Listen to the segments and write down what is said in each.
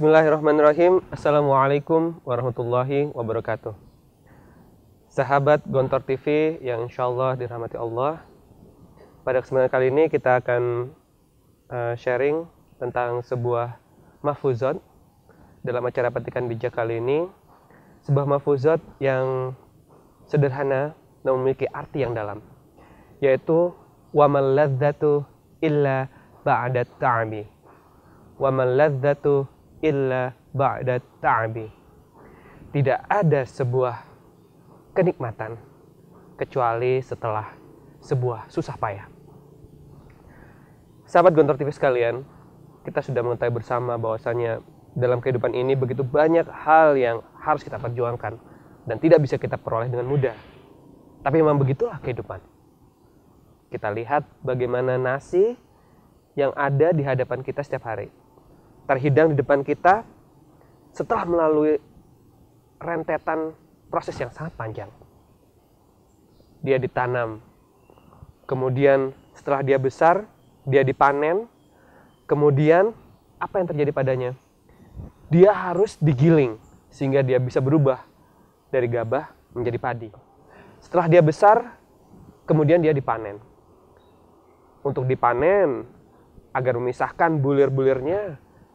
Bismillahirrahmanirrahim. Assalamualaikum warahmatullahi wabarakatuh. Sahabat Gontor TV yang insya Allah dirahmati Allah. Pada kesempatan kali ini kita akan eh, sharing tentang sebuah mahfuzat dalam acara petikan bijak kali ini. Sebuah mahfuzat yang sederhana namun memiliki arti yang dalam. Yaitu وَمَا illa ba'dat ta'ami. وَمَا illa ba'da ta'bi. Tidak ada sebuah kenikmatan kecuali setelah sebuah susah payah. Sahabat Gontor TV sekalian, kita sudah mengetahui bersama bahwasanya dalam kehidupan ini begitu banyak hal yang harus kita perjuangkan dan tidak bisa kita peroleh dengan mudah. Tapi memang begitulah kehidupan. Kita lihat bagaimana nasi yang ada di hadapan kita setiap hari terhidang di depan kita setelah melalui rentetan proses yang sangat panjang. Dia ditanam, kemudian setelah dia besar, dia dipanen, kemudian apa yang terjadi padanya? Dia harus digiling sehingga dia bisa berubah dari gabah menjadi padi. Setelah dia besar, kemudian dia dipanen. Untuk dipanen, agar memisahkan bulir-bulirnya,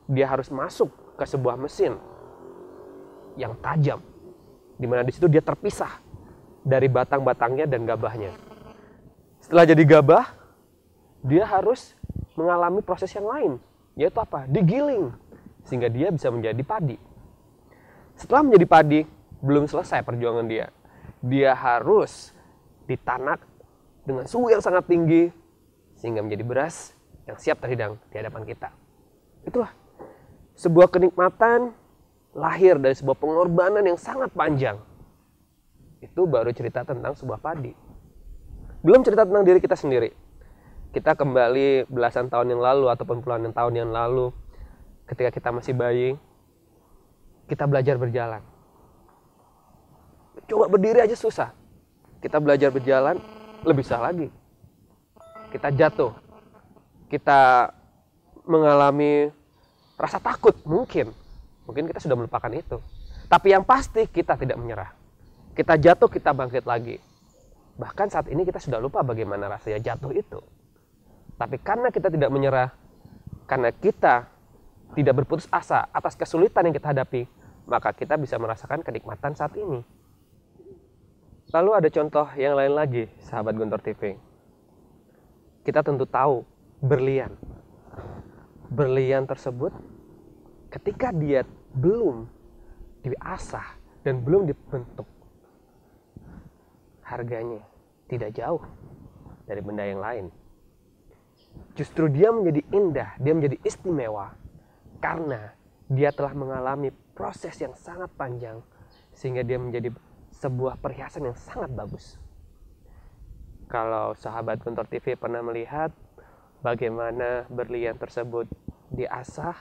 dia harus masuk ke sebuah mesin yang tajam, di mana di situ dia terpisah dari batang-batangnya dan gabahnya. Setelah jadi gabah, dia harus mengalami proses yang lain, yaitu apa? Digiling, sehingga dia bisa menjadi padi. Setelah menjadi padi, belum selesai perjuangan dia. Dia harus ditanak dengan suhu yang sangat tinggi, sehingga menjadi beras yang siap terhidang di hadapan kita. Itulah sebuah kenikmatan lahir dari sebuah pengorbanan yang sangat panjang. Itu baru cerita tentang sebuah padi. Belum cerita tentang diri kita sendiri. Kita kembali belasan tahun yang lalu ataupun puluhan tahun yang lalu ketika kita masih bayi, kita belajar berjalan. Coba berdiri aja susah. Kita belajar berjalan, lebih susah lagi. Kita jatuh. Kita mengalami rasa takut mungkin. Mungkin kita sudah melupakan itu. Tapi yang pasti kita tidak menyerah. Kita jatuh, kita bangkit lagi. Bahkan saat ini kita sudah lupa bagaimana rasanya jatuh itu. Tapi karena kita tidak menyerah, karena kita tidak berputus asa atas kesulitan yang kita hadapi, maka kita bisa merasakan kenikmatan saat ini. Lalu ada contoh yang lain lagi, sahabat Guntur TV. Kita tentu tahu berlian berlian tersebut ketika dia belum diasah dan belum dibentuk harganya tidak jauh dari benda yang lain justru dia menjadi indah dia menjadi istimewa karena dia telah mengalami proses yang sangat panjang sehingga dia menjadi sebuah perhiasan yang sangat bagus kalau sahabat Kontor TV pernah melihat bagaimana berlian tersebut diasah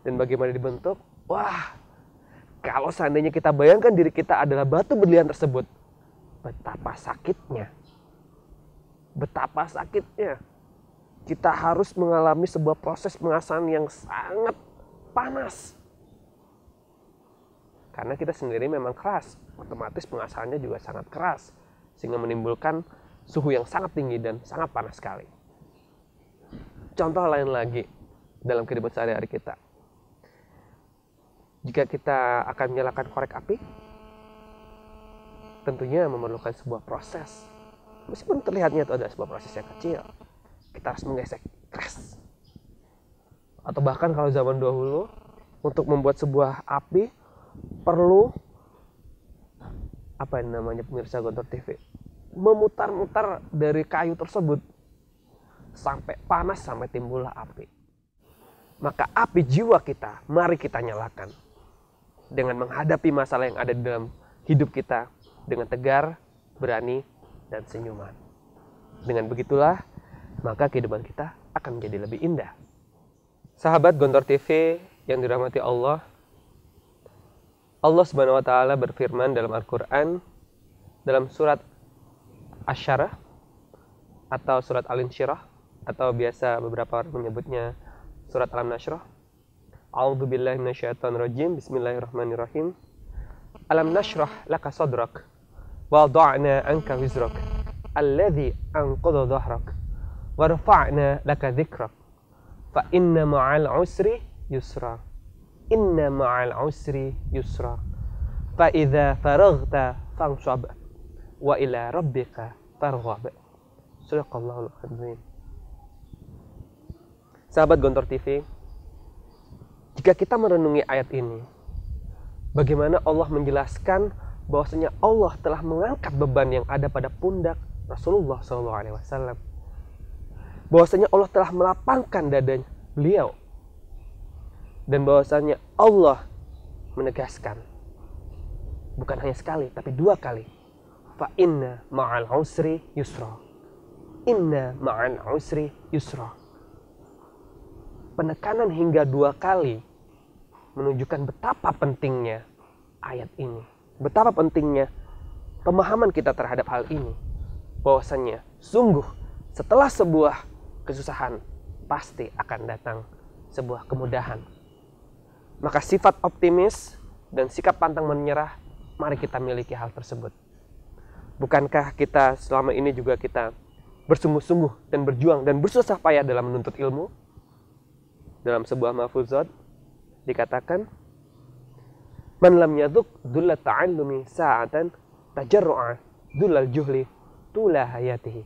dan bagaimana dibentuk. Wah, kalau seandainya kita bayangkan diri kita adalah batu berlian tersebut, betapa sakitnya. Betapa sakitnya. Kita harus mengalami sebuah proses pengasahan yang sangat panas. Karena kita sendiri memang keras, otomatis pengasahannya juga sangat keras sehingga menimbulkan suhu yang sangat tinggi dan sangat panas sekali contoh lain lagi dalam kehidupan sehari-hari kita. Jika kita akan menyalakan korek api, tentunya memerlukan sebuah proses. Meskipun terlihatnya itu adalah sebuah proses yang kecil, kita harus menggesek keras. Atau bahkan kalau zaman dahulu, untuk membuat sebuah api perlu apa yang namanya pemirsa Gontor TV memutar-mutar dari kayu tersebut sampai panas sampai timbullah api. Maka api jiwa kita, mari kita nyalakan. Dengan menghadapi masalah yang ada di dalam hidup kita dengan tegar, berani, dan senyuman. Dengan begitulah, maka kehidupan kita akan menjadi lebih indah. Sahabat Gontor TV yang dirahmati Allah, Allah Subhanahu wa taala berfirman dalam Al-Qur'an dalam surat Asyarah atau surat Al-Insyirah atau biasa beberapa orang menyebutnya surat Al Nasrah. A'udzu billahi minasyaitonir rajim. Bismillahirrahmanirrahim. Alam nashrah laka sadrak wa da'na anka wizrak alladhi anqadha dhahrak wa rafa'na laka dhikrak fa inna ma'al usri yusra inna ma'al usri yusra fa idza faraghta fansab wa ila rabbika farghab صدق الله العظيم sahabat Gontor TV, jika kita merenungi ayat ini, bagaimana Allah menjelaskan bahwasanya Allah telah mengangkat beban yang ada pada pundak Rasulullah SAW. Bahwasanya Allah telah melapangkan dadanya beliau. Dan bahwasanya Allah menegaskan bukan hanya sekali tapi dua kali. Fa inna ma'al usri yusra. Inna ma'al usri yusra penekanan hingga dua kali menunjukkan betapa pentingnya ayat ini. Betapa pentingnya pemahaman kita terhadap hal ini. Bahwasannya, sungguh setelah sebuah kesusahan, pasti akan datang sebuah kemudahan. Maka sifat optimis dan sikap pantang menyerah, mari kita miliki hal tersebut. Bukankah kita selama ini juga kita bersungguh-sungguh dan berjuang dan bersusah payah dalam menuntut ilmu? dalam sebuah mafuzat dikatakan man lam yaduk dulla ta'allumi sa'atan tajarru'a dulla juhli tula hayatihi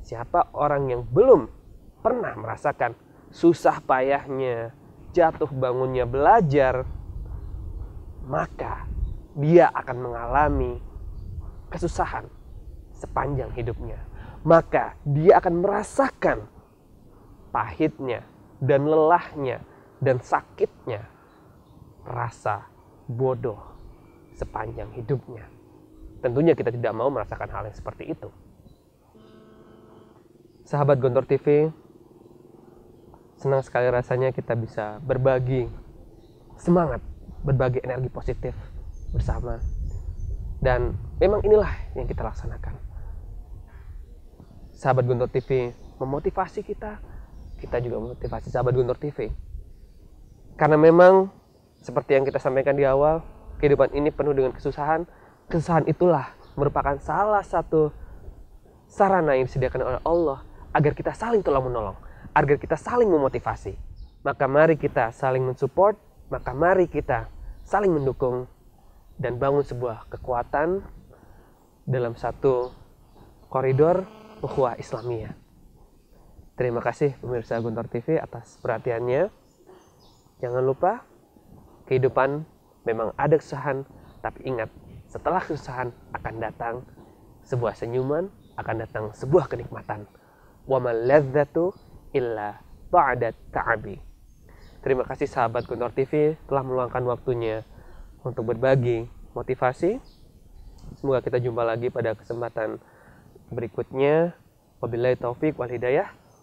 siapa orang yang belum pernah merasakan susah payahnya jatuh bangunnya belajar maka dia akan mengalami kesusahan sepanjang hidupnya maka dia akan merasakan pahitnya dan lelahnya dan sakitnya rasa bodoh sepanjang hidupnya. Tentunya kita tidak mau merasakan hal yang seperti itu. Sahabat Gontor TV, senang sekali rasanya kita bisa berbagi semangat, berbagi energi positif bersama. Dan memang inilah yang kita laksanakan. Sahabat Gontor TV memotivasi kita kita juga memotivasi sahabat Guntur TV. Karena memang seperti yang kita sampaikan di awal, kehidupan ini penuh dengan kesusahan. Kesusahan itulah merupakan salah satu sarana yang disediakan oleh Allah agar kita saling tolong menolong, agar kita saling memotivasi. Maka mari kita saling mensupport, maka mari kita saling mendukung dan bangun sebuah kekuatan dalam satu koridor ukhuwah Islamiyah. Terima kasih pemirsa Guntur TV atas perhatiannya. Jangan lupa, kehidupan memang ada kesusahan, tapi ingat, setelah kesusahan akan datang sebuah senyuman, akan datang sebuah kenikmatan. Wa ladzatu illa ba'dat ta'abi. Terima kasih sahabat Guntur TV telah meluangkan waktunya untuk berbagi motivasi. Semoga kita jumpa lagi pada kesempatan berikutnya. Wabillahi taufik wal hidayah.